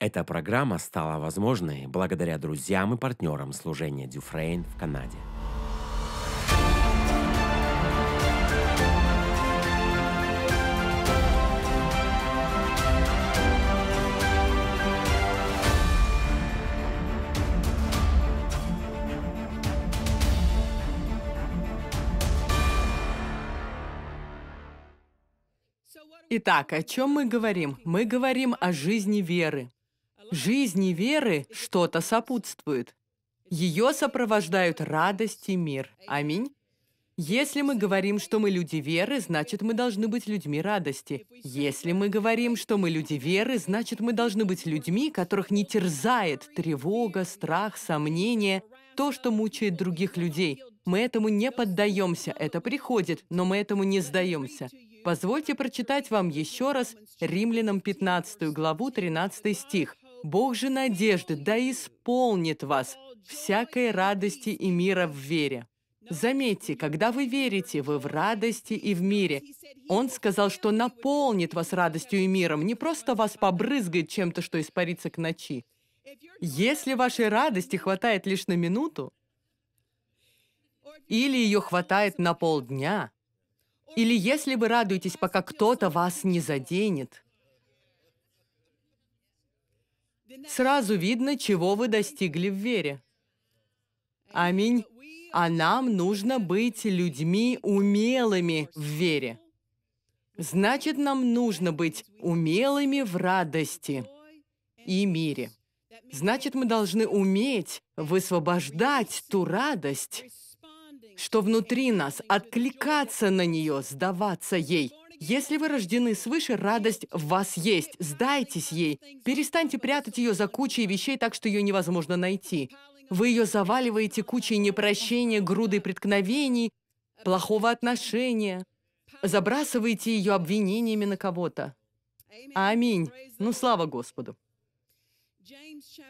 Эта программа стала возможной благодаря друзьям и партнерам служения Дюфрейн в Канаде. Итак, о чем мы говорим? Мы говорим о жизни веры. Жизни веры что-то сопутствует. Ее сопровождают радость и мир. Аминь. Если мы говорим, что мы люди веры, значит, мы должны быть людьми радости. Если мы говорим, что мы люди веры, значит, мы должны быть людьми, которых не терзает тревога, страх, сомнение, то, что мучает других людей. Мы этому не поддаемся, это приходит, но мы этому не сдаемся. Позвольте прочитать вам еще раз Римлянам 15 главу 13 стих. Бог же надежды да исполнит вас всякой радости и мира в вере. Заметьте, когда вы верите, вы в радости и в мире. Он сказал, что наполнит вас радостью и миром, не просто вас побрызгает чем-то, что испарится к ночи. Если вашей радости хватает лишь на минуту, или ее хватает на полдня, или если вы радуетесь, пока кто-то вас не заденет, Сразу видно, чего вы достигли в вере. Аминь. А нам нужно быть людьми умелыми в вере. Значит, нам нужно быть умелыми в радости и мире. Значит, мы должны уметь высвобождать ту радость, что внутри нас, откликаться на нее, сдаваться ей – если вы рождены свыше, радость в вас есть. Сдайтесь ей. Перестаньте прятать ее за кучей вещей так, что ее невозможно найти. Вы ее заваливаете кучей непрощения, грудой преткновений, плохого отношения. Забрасываете ее обвинениями на кого-то. Аминь. Ну, слава Господу.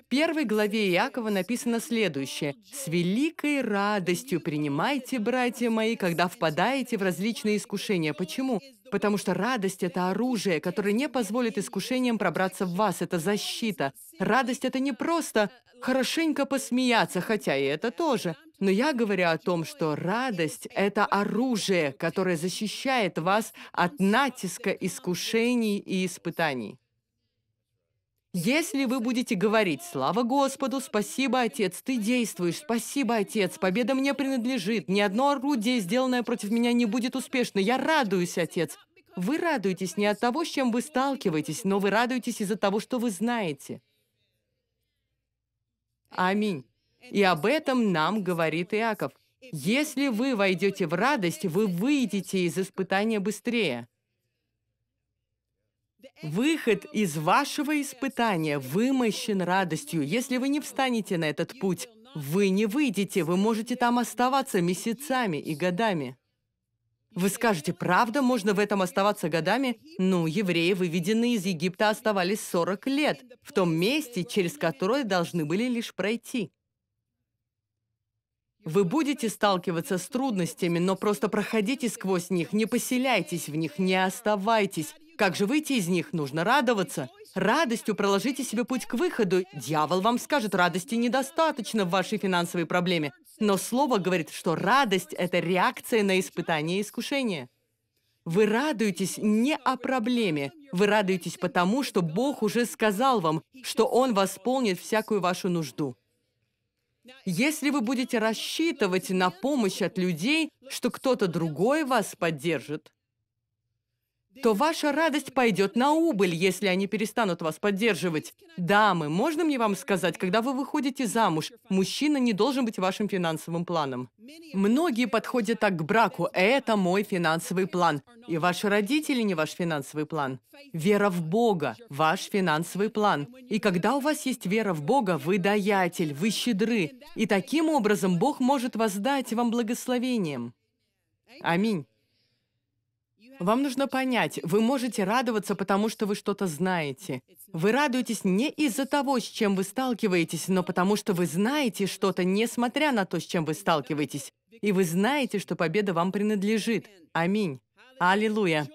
В первой главе Иакова написано следующее. «С великой радостью принимайте, братья мои, когда впадаете в различные искушения». Почему? Потому что радость – это оружие, которое не позволит искушениям пробраться в вас. Это защита. Радость – это не просто хорошенько посмеяться, хотя и это тоже. Но я говорю о том, что радость – это оружие, которое защищает вас от натиска искушений и испытаний. Если вы будете говорить «Слава Господу! Спасибо, Отец! Ты действуешь! Спасибо, Отец! Победа мне принадлежит! Ни одно орудие, сделанное против меня, не будет успешно! Я радуюсь, Отец!» Вы радуетесь не от того, с чем вы сталкиваетесь, но вы радуетесь из-за того, что вы знаете. Аминь. И об этом нам говорит Иаков. Если вы войдете в радость, вы выйдете из испытания быстрее. Выход из вашего испытания вымощен радостью. Если вы не встанете на этот путь, вы не выйдете, вы можете там оставаться месяцами и годами. Вы скажете, правда, можно в этом оставаться годами? Ну, евреи, выведенные из Египта, оставались 40 лет, в том месте, через которое должны были лишь пройти. Вы будете сталкиваться с трудностями, но просто проходите сквозь них, не поселяйтесь в них, не оставайтесь. Как же выйти из них? Нужно радоваться. Радостью проложите себе путь к выходу. Дьявол вам скажет, радости недостаточно в вашей финансовой проблеме. Но слово говорит, что радость – это реакция на испытание и искушение. Вы радуетесь не о проблеме. Вы радуетесь потому, что Бог уже сказал вам, что Он восполнит всякую вашу нужду. Если вы будете рассчитывать на помощь от людей, что кто-то другой вас поддержит, то ваша радость пойдет на убыль, если они перестанут вас поддерживать. Дамы, можно мне вам сказать, когда вы выходите замуж, мужчина не должен быть вашим финансовым планом. Многие подходят так к браку. Это мой финансовый план. И ваши родители не ваш финансовый план. Вера в Бога – ваш финансовый план. И когда у вас есть вера в Бога, вы даятель, вы щедры. И таким образом Бог может воздать вам благословением. Аминь. Вам нужно понять, вы можете радоваться, потому что вы что-то знаете. Вы радуетесь не из-за того, с чем вы сталкиваетесь, но потому что вы знаете что-то, несмотря на то, с чем вы сталкиваетесь. И вы знаете, что победа вам принадлежит. Аминь. Аллилуйя.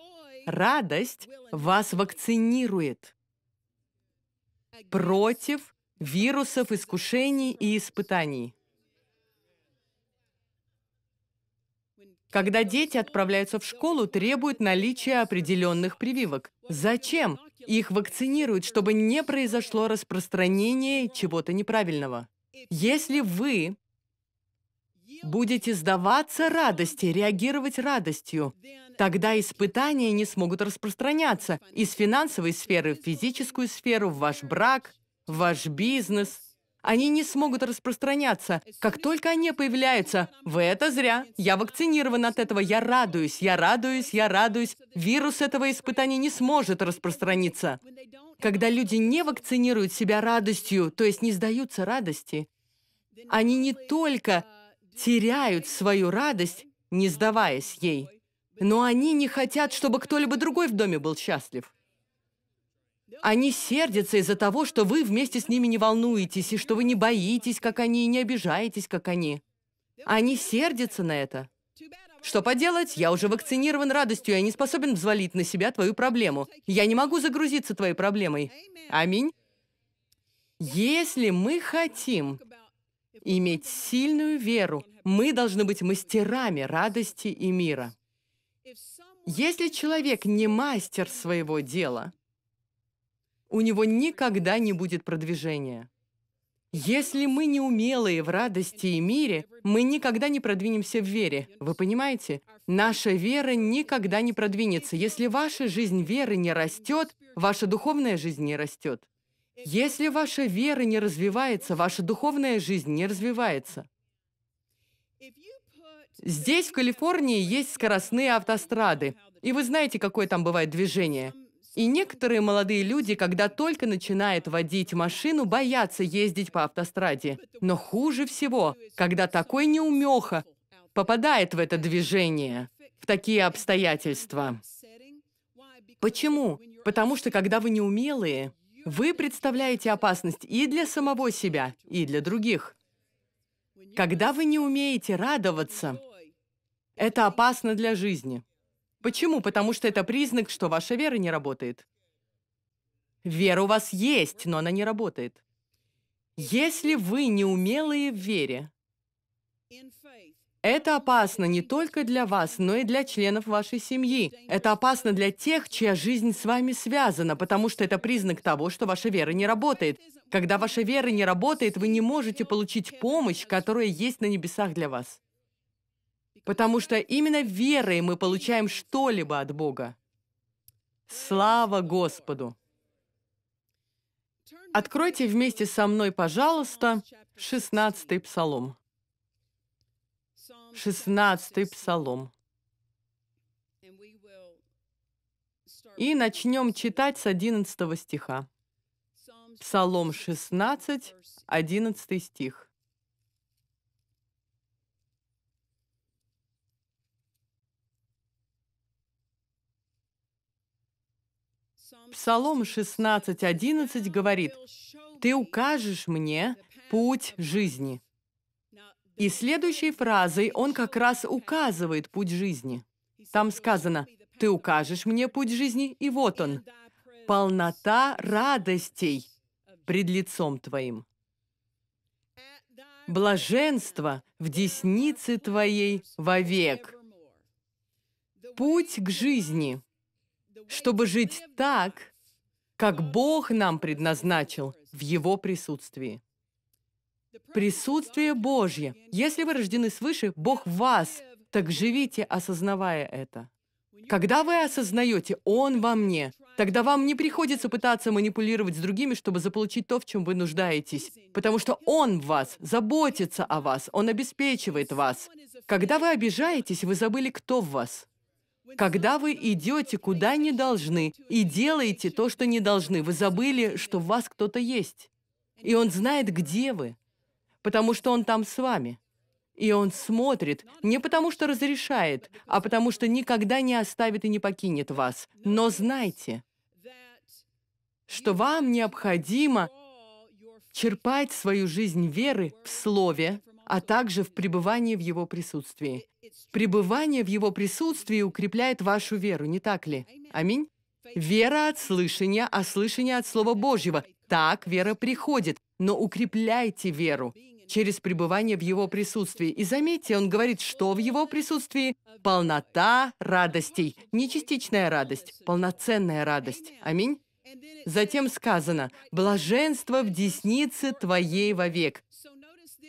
Радость вас вакцинирует против вирусов, искушений и испытаний. Когда дети отправляются в школу, требуют наличия определенных прививок. Зачем? Их вакцинируют, чтобы не произошло распространение чего-то неправильного. Если вы будете сдаваться радости, реагировать радостью, тогда испытания не смогут распространяться из финансовой сферы в физическую сферу, в ваш брак, в ваш бизнес – они не смогут распространяться. Как только они появляются, вы это зря. Я вакцинирован от этого, я радуюсь, я радуюсь, я радуюсь. Вирус этого испытания не сможет распространиться. Когда люди не вакцинируют себя радостью, то есть не сдаются радости, они не только теряют свою радость, не сдаваясь ей, но они не хотят, чтобы кто-либо другой в доме был счастлив. Они сердятся из-за того, что вы вместе с ними не волнуетесь, и что вы не боитесь, как они, и не обижаетесь, как они. Они сердятся на это. Что поделать, я уже вакцинирован радостью, я не способен взвалить на себя твою проблему. Я не могу загрузиться твоей проблемой. Аминь. Если мы хотим иметь сильную веру, мы должны быть мастерами радости и мира. Если человек не мастер своего дела, у него никогда не будет продвижения. Если мы неумелые в радости и мире, мы никогда не продвинемся в вере. Вы понимаете? Наша вера никогда не продвинется. Если ваша жизнь веры не растет, ваша духовная жизнь не растет. Если ваша вера не развивается, ваша духовная жизнь не развивается. Здесь, в Калифорнии, есть скоростные автострады, и вы знаете, какое там бывает движение – и некоторые молодые люди, когда только начинают водить машину, боятся ездить по автостраде. Но хуже всего, когда такой неумеха попадает в это движение, в такие обстоятельства. Почему? Потому что когда вы неумелые, вы представляете опасность и для самого себя, и для других. Когда вы не умеете радоваться, это опасно для жизни. Почему? Потому что это признак, что ваша вера не работает. Вера у вас есть, но она не работает. Если вы неумелые в вере, это опасно не только для вас, но и для членов вашей семьи. Это опасно для тех, чья жизнь с вами связана, потому что это признак того, что ваша вера не работает. Когда ваша вера не работает, вы не можете получить помощь, которая есть на небесах для вас потому что именно верой мы получаем что-либо от Бога. Слава Господу! Откройте вместе со мной, пожалуйста, 16-й псалом. 16-й псалом. И начнем читать с 11 стиха. Псалом 16, 11 стих. Псалом 16.11 говорит, «Ты укажешь мне путь жизни». И следующей фразой он как раз указывает путь жизни. Там сказано, «Ты укажешь мне путь жизни, и вот он, полнота радостей пред лицом Твоим. Блаженство в деснице Твоей вовек. Путь к жизни – чтобы жить так, как Бог нам предназначил в Его присутствии. Присутствие Божье. Если вы рождены свыше, Бог в вас, так живите, осознавая это. Когда вы осознаете «Он во мне», тогда вам не приходится пытаться манипулировать с другими, чтобы заполучить то, в чем вы нуждаетесь, потому что Он в вас, заботится о вас, Он обеспечивает вас. Когда вы обижаетесь, вы забыли, кто в вас. Когда вы идете куда не должны и делаете то, что не должны, вы забыли, что в вас кто-то есть. И он знает, где вы, потому что он там с вами. И он смотрит не потому, что разрешает, а потому, что никогда не оставит и не покинет вас. Но знайте, что вам необходимо черпать свою жизнь веры в Слове, а также в пребывании в Его присутствии. Пребывание в Его присутствии укрепляет вашу веру, не так ли? Аминь. Вера от слышания, а слышание от Слова Божьего. Так вера приходит, но укрепляйте веру через пребывание в Его присутствии. И заметьте, он говорит, что в Его присутствии полнота радостей. Не частичная радость, полноценная радость. Аминь. Затем сказано, «Блаженство в деснице Твоей вовек».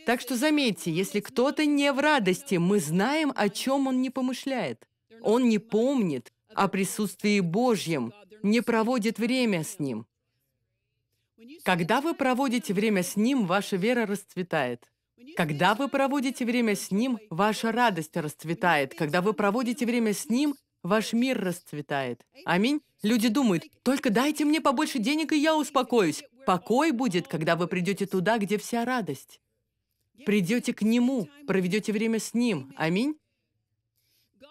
Так что заметьте, если кто-то не в радости, мы знаем, о чем он не помышляет. Он не помнит о присутствии Божьем, не проводит время с Ним. Когда вы проводите время с Ним, ваша вера расцветает. Когда вы проводите время с Ним, ваша радость расцветает. Когда вы проводите время с Ним, ваш мир расцветает. Аминь. Люди думают, только дайте мне побольше денег, и я успокоюсь. Покой будет, когда вы придете туда, где вся радость. Придете к Нему, проведете время с Ним. Аминь.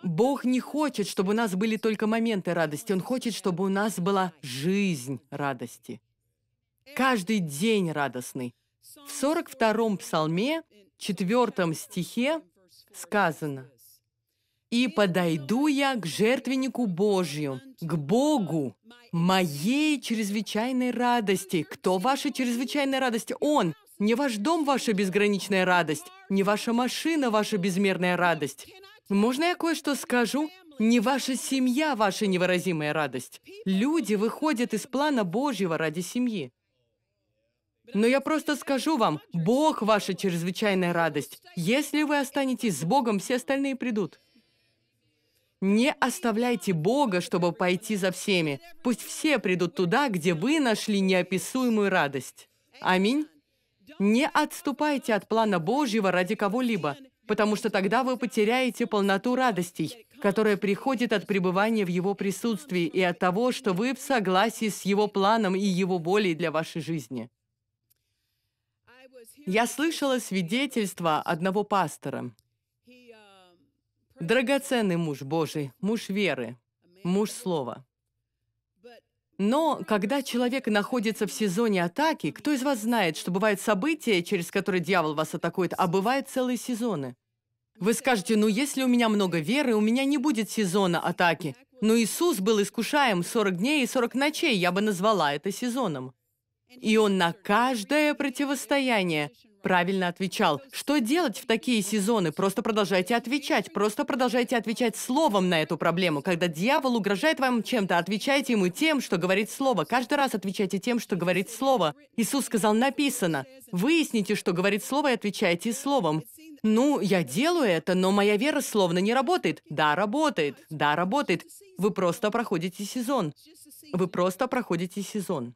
Бог не хочет, чтобы у нас были только моменты радости. Он хочет, чтобы у нас была жизнь радости. Каждый день радостный. В 42-м псалме, 4 стихе сказано, «И подойду я к жертвеннику Божью, к Богу, моей чрезвычайной радости». Кто ваша чрезвычайная радость? Он – не ваш дом – ваша безграничная радость, не ваша машина – ваша безмерная радость. Можно я кое-что скажу? Не ваша семья – ваша невыразимая радость. Люди выходят из плана Божьего ради семьи. Но я просто скажу вам, Бог – ваша чрезвычайная радость. Если вы останетесь с Богом, все остальные придут. Не оставляйте Бога, чтобы пойти за всеми. Пусть все придут туда, где вы нашли неописуемую радость. Аминь. Не отступайте от плана Божьего ради кого-либо, потому что тогда вы потеряете полноту радостей, которая приходит от пребывания в Его присутствии и от того, что вы в согласии с Его планом и Его волей для вашей жизни. Я слышала свидетельство одного пастора. Драгоценный муж Божий, муж веры, муж слова. Но когда человек находится в сезоне атаки, кто из вас знает, что бывают события, через которые дьявол вас атакует, а бывают целые сезоны? Вы скажете, ну если у меня много веры, у меня не будет сезона атаки. Но Иисус был искушаем 40 дней и 40 ночей, я бы назвала это сезоном. И он на каждое противостояние правильно отвечал. Что делать в такие сезоны? Просто продолжайте отвечать. Просто продолжайте отвечать словом на эту проблему. Когда дьявол угрожает вам чем-то, отвечайте ему тем, что говорит слово. Каждый раз отвечайте тем, что говорит слово. Иисус сказал, написано. Выясните, что говорит слово, и отвечайте словом. Ну, я делаю это, но моя вера словно не работает. Да, работает. Да, работает. Вы просто проходите сезон. Вы просто проходите сезон.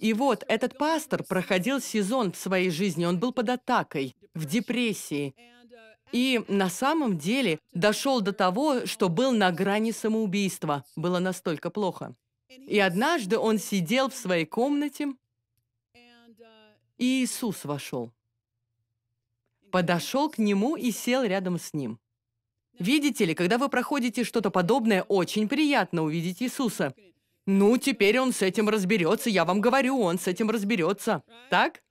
И вот этот пастор проходил сезон в своей жизни, он был под атакой, в депрессии. И на самом деле дошел до того, что был на грани самоубийства. Было настолько плохо. И однажды он сидел в своей комнате, и Иисус вошел. Подошел к нему и сел рядом с ним. Видите ли, когда вы проходите что-то подобное, очень приятно увидеть Иисуса. Ну, теперь он с этим разберется, я вам говорю, он с этим разберется. Так?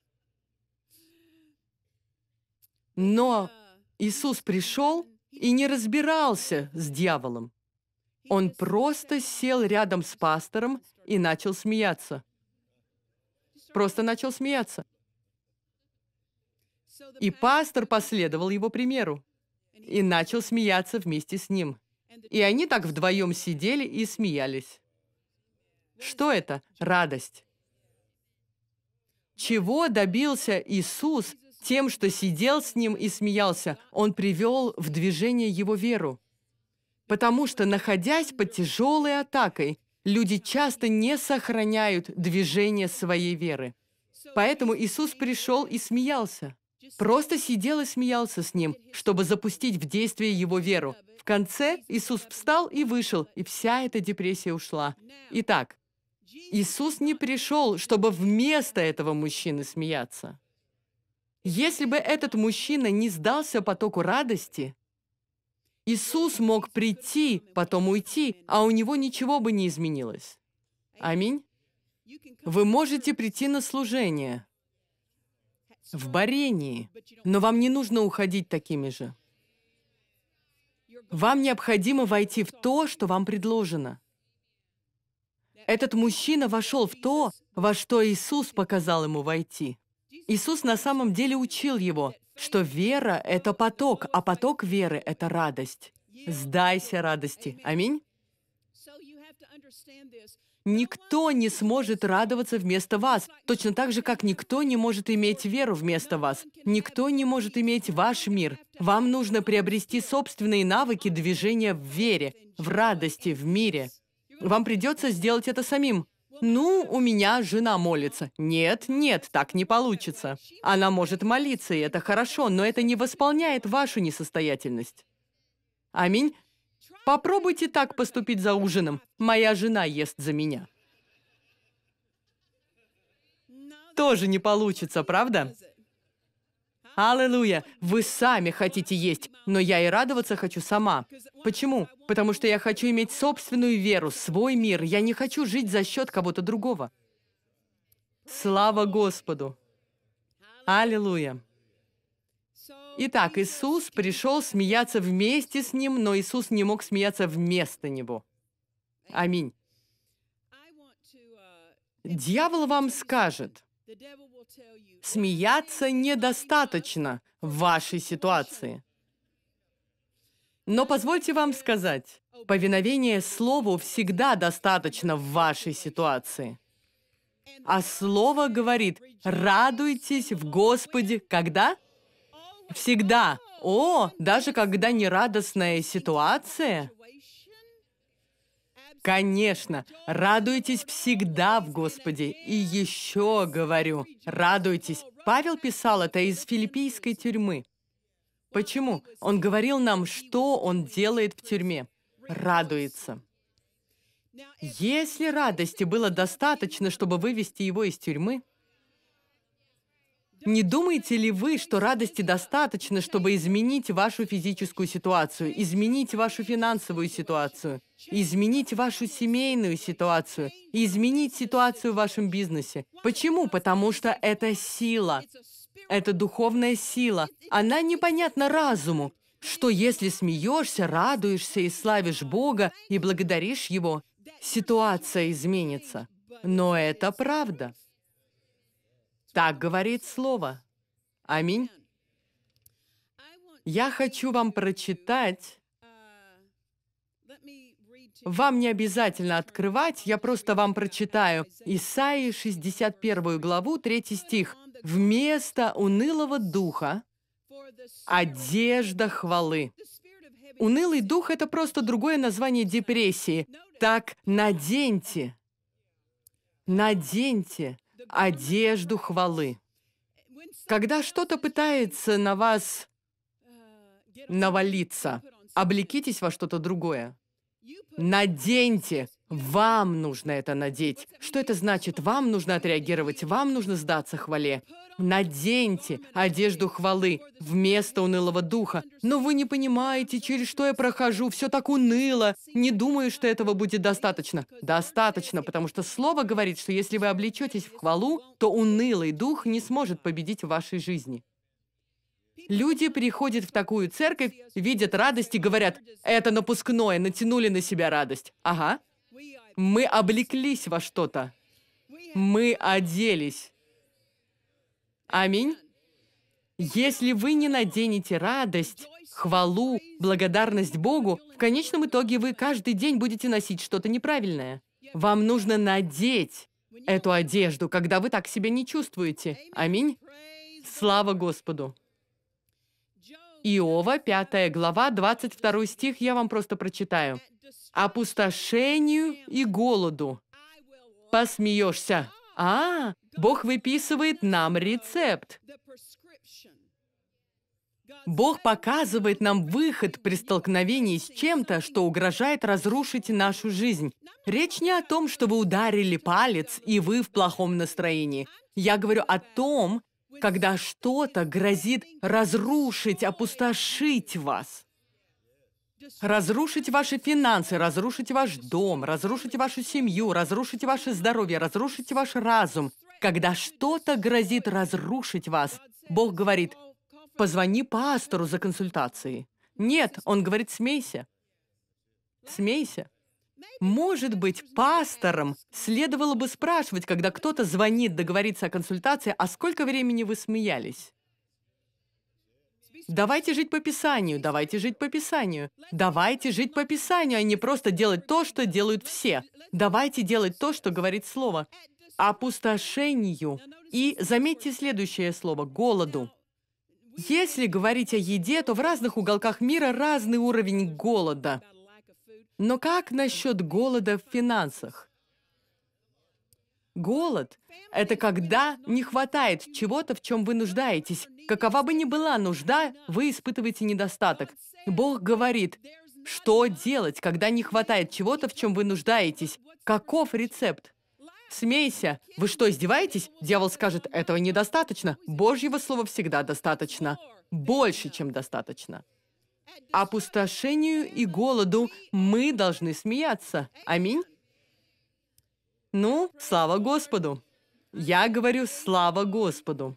Но Иисус пришел и не разбирался с дьяволом. Он просто сел рядом с пастором и начал смеяться. Просто начал смеяться. И пастор последовал его примеру и начал смеяться вместе с ним. И они так вдвоем сидели и смеялись. Что это? Радость. Чего добился Иисус тем, что сидел с ним и смеялся? Он привел в движение его веру. Потому что, находясь под тяжелой атакой, люди часто не сохраняют движение своей веры. Поэтому Иисус пришел и смеялся. Просто сидел и смеялся с ним, чтобы запустить в действие его веру. В конце Иисус встал и вышел, и вся эта депрессия ушла. Итак, Иисус не пришел, чтобы вместо этого мужчины смеяться. Если бы этот мужчина не сдался потоку радости, Иисус мог прийти, потом уйти, а у него ничего бы не изменилось. Аминь. Вы можете прийти на служение в барении, но вам не нужно уходить такими же. Вам необходимо войти в то, что вам предложено. Этот мужчина вошел в то, во что Иисус показал ему войти. Иисус на самом деле учил его, что вера — это поток, а поток веры — это радость. Сдайся радости. Аминь. Никто не сможет радоваться вместо вас, точно так же, как никто не может иметь веру вместо вас. Никто не может иметь ваш мир. Вам нужно приобрести собственные навыки движения в вере, в радости, в мире. Вам придется сделать это самим. Ну, у меня жена молится. Нет, нет, так не получится. Она может молиться, и это хорошо, но это не восполняет вашу несостоятельность. Аминь. Попробуйте так поступить за ужином. Моя жена ест за меня. Тоже не получится, правда? Аллилуйя! Вы сами хотите есть, но я и радоваться хочу сама. Почему? Потому что я хочу иметь собственную веру, свой мир. Я не хочу жить за счет кого-то другого. Слава Господу! Аллилуйя! Итак, Иисус пришел смеяться вместе с Ним, но Иисус не мог смеяться вместо Него. Аминь. Дьявол вам скажет, Смеяться недостаточно в вашей ситуации. Но позвольте вам сказать, повиновение Слову всегда достаточно в вашей ситуации. А Слово говорит, радуйтесь в Господе, когда? Всегда. О, даже когда нерадостная ситуация – Конечно, радуйтесь всегда в Господе. И еще говорю, радуйтесь. Павел писал это из филиппийской тюрьмы. Почему? Он говорил нам, что он делает в тюрьме. Радуется. Если радости было достаточно, чтобы вывести его из тюрьмы, не думаете ли вы, что радости достаточно, чтобы изменить вашу физическую ситуацию, изменить вашу финансовую ситуацию, изменить вашу семейную ситуацию, изменить ситуацию в вашем бизнесе? Почему? Потому что это сила. Это духовная сила. Она непонятна разуму, что если смеешься, радуешься и славишь Бога и благодаришь Его, ситуация изменится. Но это правда. Так говорит Слово. Аминь. Я хочу вам прочитать. Вам не обязательно открывать, я просто вам прочитаю. Исаии 61 главу, 3 стих. «Вместо унылого духа одежда хвалы». Унылый дух – это просто другое название депрессии. Так наденьте, наденьте одежду хвалы. Когда что-то пытается на вас навалиться, облекитесь во что-то другое. Наденьте вам нужно это надеть. Что это значит? Вам нужно отреагировать, вам нужно сдаться хвале. Наденьте одежду хвалы вместо унылого духа. Но вы не понимаете, через что я прохожу. Все так уныло. Не думаю, что этого будет достаточно. Достаточно, потому что слово говорит, что если вы облечетесь в хвалу, то унылый дух не сможет победить в вашей жизни. Люди приходят в такую церковь, видят радость и говорят, это напускное, натянули на себя радость. Ага, мы облеклись во что-то. Мы оделись. Аминь. Если вы не наденете радость, хвалу, благодарность Богу, в конечном итоге вы каждый день будете носить что-то неправильное. Вам нужно надеть эту одежду, когда вы так себя не чувствуете. Аминь. Слава Господу. Иова, 5 глава, 22 стих, я вам просто прочитаю опустошению и голоду. Посмеешься. А, Бог выписывает нам рецепт. Бог показывает нам выход при столкновении с чем-то, что угрожает разрушить нашу жизнь. Речь не о том, что вы ударили палец, и вы в плохом настроении. Я говорю о том, когда что-то грозит разрушить, опустошить вас разрушить ваши финансы, разрушить ваш дом, разрушить вашу семью, разрушить ваше здоровье, разрушить ваш разум. Когда что-то грозит разрушить вас, Бог говорит, позвони пастору за консультацией. Нет, он говорит, смейся. Смейся. Может быть, пасторам следовало бы спрашивать, когда кто-то звонит договориться о консультации, а сколько времени вы смеялись? Давайте жить по Писанию, давайте жить по Писанию. Давайте жить по Писанию, а не просто делать то, что делают все. Давайте делать то, что говорит Слово. Опустошению. И заметьте следующее слово – голоду. Если говорить о еде, то в разных уголках мира разный уровень голода. Но как насчет голода в финансах? Голод – это когда не хватает чего-то, в чем вы нуждаетесь. Какова бы ни была нужда, вы испытываете недостаток. Бог говорит, что делать, когда не хватает чего-то, в чем вы нуждаетесь? Каков рецепт? Смейся. Вы что, издеваетесь? Дьявол скажет, этого недостаточно. Божьего слова всегда достаточно. Больше, чем достаточно. Опустошению и голоду мы должны смеяться. Аминь. Ну, слава Господу. Я говорю «Слава Господу».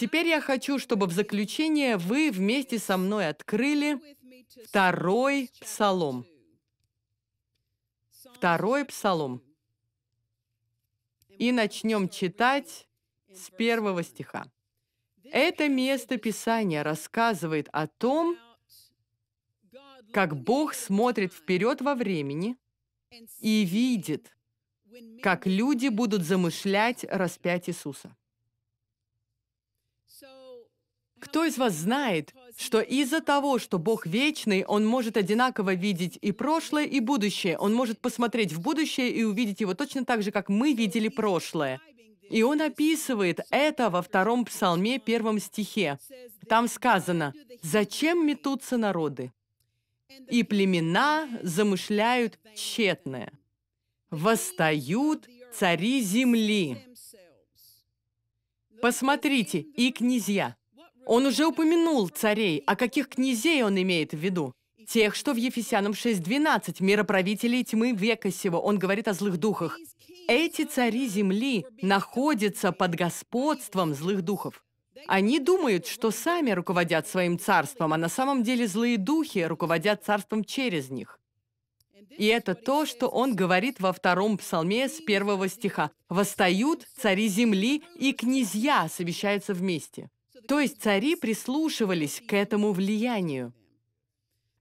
Теперь я хочу, чтобы в заключение вы вместе со мной открыли второй псалом. Второй псалом. И начнем читать с первого стиха. Это место Писания рассказывает о том, как Бог смотрит вперед во времени – и видит, как люди будут замышлять распять Иисуса. Кто из вас знает, что из-за того, что Бог вечный, Он может одинаково видеть и прошлое, и будущее. Он может посмотреть в будущее и увидеть его точно так же, как мы видели прошлое. И он описывает это во втором псалме, первом стихе. Там сказано, «Зачем метутся народы? и племена замышляют тщетное. Восстают цари земли. Посмотрите, и князья. Он уже упомянул царей, а каких князей он имеет в виду? Тех, что в Ефесянам 6.12, мироправителей тьмы века сего, он говорит о злых духах. Эти цари земли находятся под господством злых духов. Они думают, что сами руководят своим царством, а на самом деле злые духи руководят царством через них. И это то, что он говорит во втором псалме с первого стиха. «Восстают цари земли и князья совещаются вместе». То есть цари прислушивались к этому влиянию.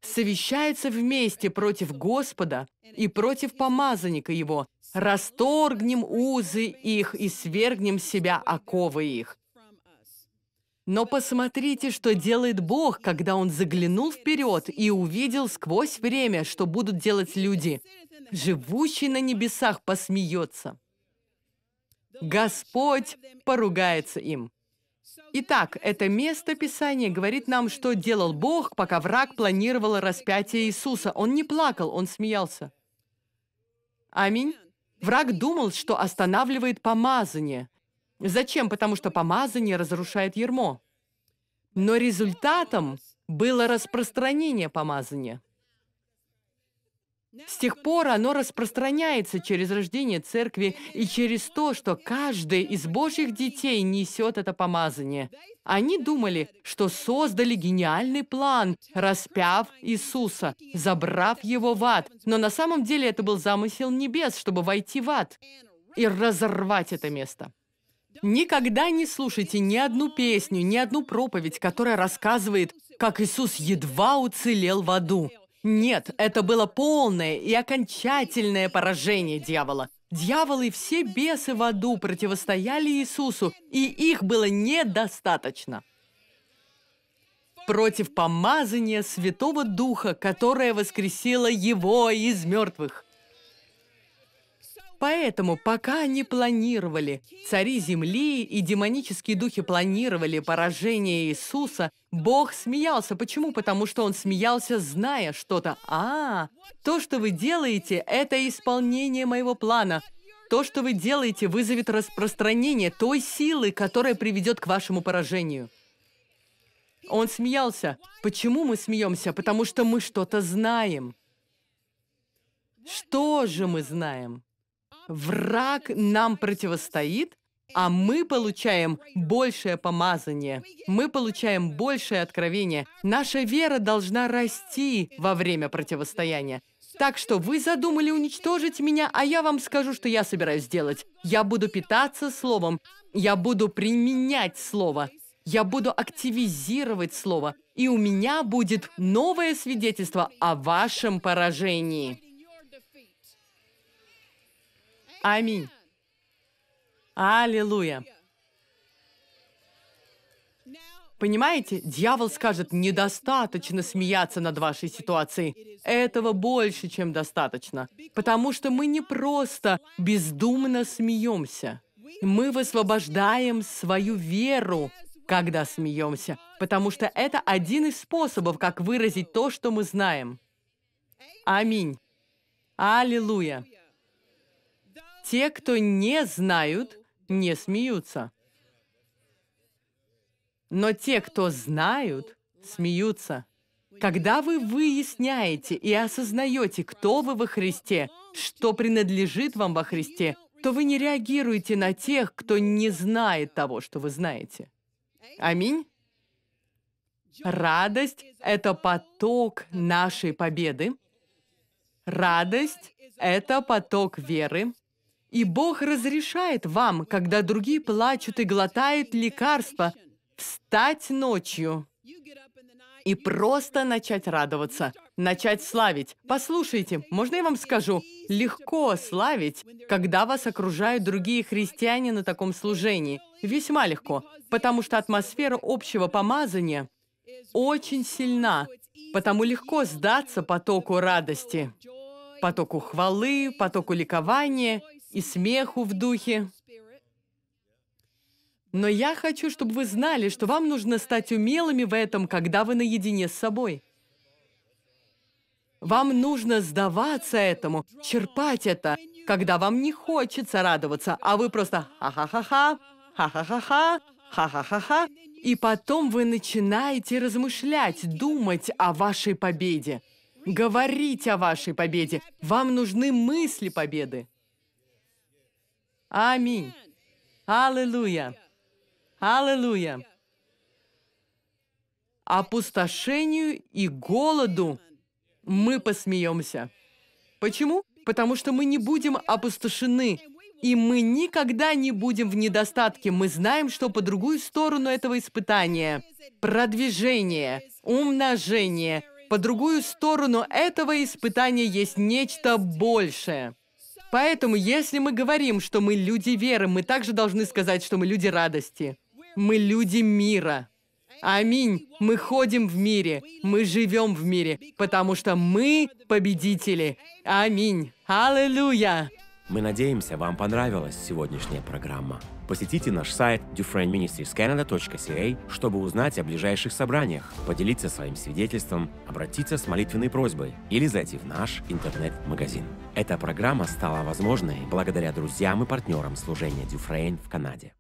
Совещаются вместе против Господа и против помазанника его. «Расторгнем узы их и свергнем себя оковы их». Но посмотрите, что делает Бог, когда Он заглянул вперед и увидел сквозь время, что будут делать люди. Живущий на небесах посмеется. Господь поругается им. Итак, это место Писания говорит нам, что делал Бог, пока враг планировал распятие Иисуса. Он не плакал, он смеялся. Аминь. Враг думал, что останавливает помазание, Зачем? Потому что помазание разрушает ермо. Но результатом было распространение помазания. С тех пор оно распространяется через рождение церкви и через то, что каждый из Божьих детей несет это помазание. Они думали, что создали гениальный план, распяв Иисуса, забрав его в ад. Но на самом деле это был замысел небес, чтобы войти в ад и разорвать это место. Никогда не слушайте ни одну песню, ни одну проповедь, которая рассказывает, как Иисус едва уцелел в аду. Нет, это было полное и окончательное поражение дьявола. Дьявол и все бесы в аду противостояли Иисусу, и их было недостаточно. Против помазания Святого Духа, которое воскресило его из мертвых – Поэтому, пока они планировали, цари земли и демонические духи планировали поражение Иисуса, Бог смеялся. Почему? Потому что Он смеялся, зная что-то. А, то, что вы делаете, это исполнение моего плана. То, что вы делаете, вызовет распространение той силы, которая приведет к вашему поражению. Он смеялся. Почему мы смеемся? Потому что мы что-то знаем. Что же мы знаем? Враг нам противостоит, а мы получаем большее помазание, мы получаем большее откровение. Наша вера должна расти во время противостояния. Так что вы задумали уничтожить меня, а я вам скажу, что я собираюсь делать. Я буду питаться словом, я буду применять слово, я буду активизировать слово, и у меня будет новое свидетельство о вашем поражении. Аминь. Аллилуйя. Понимаете, дьявол скажет, недостаточно смеяться над вашей ситуацией. Этого больше, чем достаточно. Потому что мы не просто бездумно смеемся. Мы высвобождаем свою веру, когда смеемся. Потому что это один из способов, как выразить то, что мы знаем. Аминь. Аллилуйя те, кто не знают, не смеются. Но те, кто знают, смеются. Когда вы выясняете и осознаете, кто вы во Христе, что принадлежит вам во Христе, то вы не реагируете на тех, кто не знает того, что вы знаете. Аминь. Радость – это поток нашей победы. Радость – это поток веры. И Бог разрешает вам, когда другие плачут и глотают лекарства, встать ночью и просто начать радоваться, начать славить. Послушайте, можно я вам скажу? Легко славить, когда вас окружают другие христиане на таком служении. Весьма легко, потому что атмосфера общего помазания очень сильна, потому легко сдаться потоку радости, потоку хвалы, потоку ликования – и смеху в духе. Но я хочу, чтобы вы знали, что вам нужно стать умелыми в этом, когда вы наедине с собой. Вам нужно сдаваться этому, черпать это, когда вам не хочется радоваться, а вы просто ха-ха-ха-ха, ха-ха-ха-ха, ха-ха-ха-ха. И потом вы начинаете размышлять, думать о вашей победе, говорить о вашей победе. Вам нужны мысли победы. Аминь. Аллилуйя. Аллилуйя. Опустошению и голоду мы посмеемся. Почему? Потому что мы не будем опустошены, и мы никогда не будем в недостатке. Мы знаем, что по другую сторону этого испытания – продвижение, умножение. По другую сторону этого испытания есть нечто большее. Поэтому, если мы говорим, что мы люди веры, мы также должны сказать, что мы люди радости. Мы люди мира. Аминь. Мы ходим в мире, мы живем в мире, потому что мы победители. Аминь. Аллилуйя. Мы надеемся, вам понравилась сегодняшняя программа посетите наш сайт dufresneministriescanada.ca, чтобы узнать о ближайших собраниях, поделиться своим свидетельством, обратиться с молитвенной просьбой или зайти в наш интернет-магазин. Эта программа стала возможной благодаря друзьям и партнерам служения Дюфрейн в Канаде.